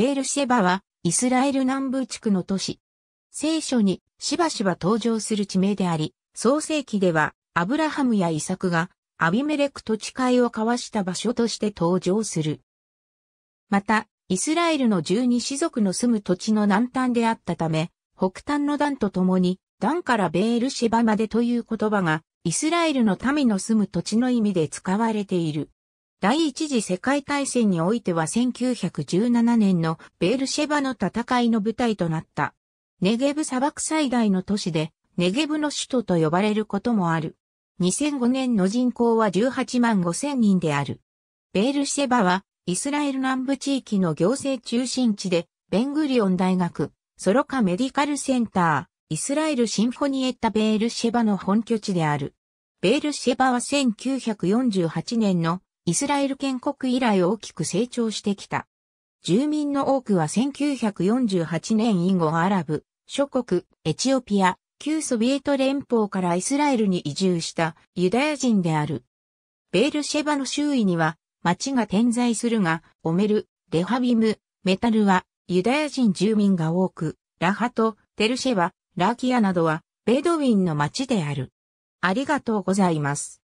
ベールシェバは、イスラエル南部地区の都市。聖書にしばしば登場する地名であり、創世記では、アブラハムやイサクが、アビメレクと誓いを交わした場所として登場する。また、イスラエルの十二支族の住む土地の南端であったため、北端の段とともに、段からベールシェバまでという言葉が、イスラエルの民の住む土地の意味で使われている。第一次世界大戦においては1917年のベールシェバの戦いの舞台となった。ネゲブ砂漠最大の都市で、ネゲブの首都と呼ばれることもある。2005年の人口は18万5千人である。ベールシェバは、イスラエル南部地域の行政中心地で、ベングリオン大学、ソロカメディカルセンター、イスラエルシンフォニエッタ・ベールシェバの本拠地である。ベールシェバは1948年のイスラエル建国以来大きく成長してきた。住民の多くは1948年以後アラブ、諸国、エチオピア、旧ソビエト連邦からイスラエルに移住したユダヤ人である。ベールシェバの周囲には町が点在するが、オメル、レハビム、メタルはユダヤ人住民が多く、ラハト、テルシェバ、ラーキアなどはベドウィンの町である。ありがとうございます。